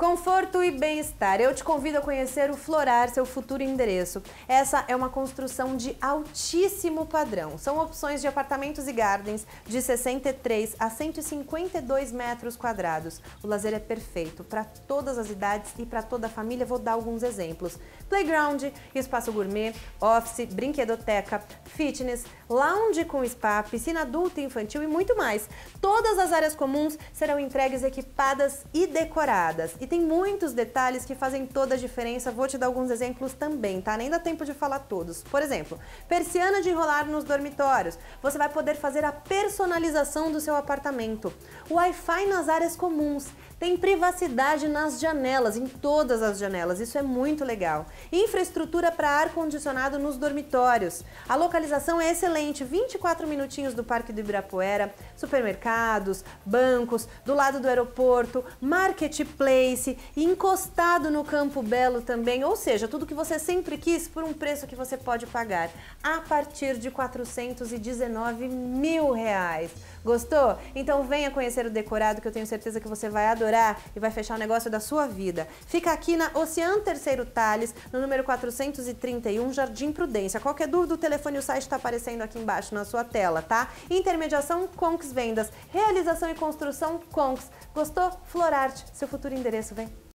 Conforto e bem-estar. Eu te convido a conhecer o Florar, seu futuro endereço. Essa é uma construção de altíssimo padrão. São opções de apartamentos e gardens de 63 a 152 metros quadrados. O lazer é perfeito para todas as idades e para toda a família. Vou dar alguns exemplos: playground, espaço gourmet, office, brinquedoteca, fitness, lounge com spa, piscina adulta e infantil e muito mais. Todas as áreas comuns serão entregues equipadas e decoradas. E tem muitos detalhes que fazem toda a diferença. Vou te dar alguns exemplos também, tá? Nem dá tempo de falar todos. Por exemplo, persiana de enrolar nos dormitórios. Você vai poder fazer a personalização do seu apartamento. Wi-Fi nas áreas comuns. Tem privacidade nas janelas, em todas as janelas, isso é muito legal. Infraestrutura para ar-condicionado nos dormitórios. A localização é excelente, 24 minutinhos do Parque do Ibirapuera, supermercados, bancos, do lado do aeroporto, marketplace, encostado no Campo Belo também, ou seja, tudo que você sempre quis por um preço que você pode pagar a partir de 419 mil reais. Gostou? Então venha conhecer o decorado que eu tenho certeza que você vai adorar e vai fechar o negócio da sua vida. Fica aqui na Oceano Terceiro Tales, no número 431, Jardim Prudência. Qualquer dúvida, o telefone e o site está aparecendo aqui embaixo na sua tela, tá? Intermediação Conx Vendas, realização e construção Conx. Gostou? Florarte, seu futuro endereço vem.